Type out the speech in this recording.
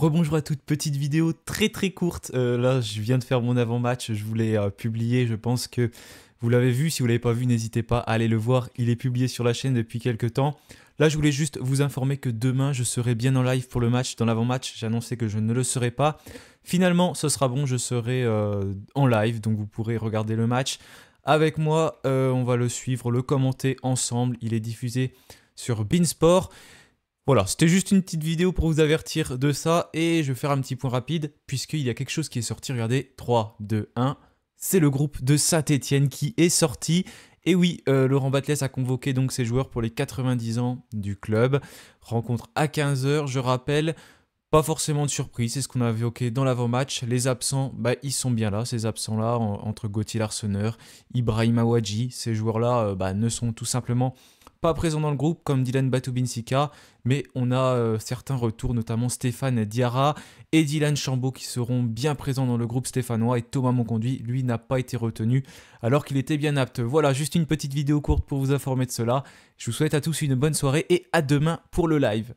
Rebonjour à toute petite vidéo très très courte. Euh, là, je viens de faire mon avant-match, je voulais euh, publier, je pense que vous l'avez vu. Si vous ne l'avez pas vu, n'hésitez pas à aller le voir. Il est publié sur la chaîne depuis quelques temps. Là, je voulais juste vous informer que demain, je serai bien en live pour le match. Dans l'avant-match, j'annonçais que je ne le serai pas. Finalement, ce sera bon, je serai euh, en live, donc vous pourrez regarder le match avec moi. on va le suivre, le commenter ensemble. Il est diffusé sur Beansport. Voilà, c'était juste une petite vidéo pour vous avertir de ça et je vais faire un petit point rapide puisqu'il y a quelque chose qui est sorti, regardez, 3, 2, 1, c'est le groupe de Saint-Étienne qui est sorti. Et oui, euh, Laurent Batles a convoqué donc ses joueurs pour les 90 ans du club. Rencontre à 15h, je rappelle, pas forcément de surprise, c'est ce qu'on a évoqué dans l'avant-match. Les absents, bah, ils sont bien là, ces absents-là, entre Gauthier Larsonneur, Ibrahim Awadji. Ces joueurs-là euh, bah, ne sont tout simplement pas présent dans le groupe comme Dylan Batoubinsika, mais on a euh, certains retours, notamment Stéphane Diarra et Dylan Chambaud qui seront bien présents dans le groupe stéphanois et Thomas Monconduit, lui, n'a pas été retenu alors qu'il était bien apte. Voilà, juste une petite vidéo courte pour vous informer de cela. Je vous souhaite à tous une bonne soirée et à demain pour le live.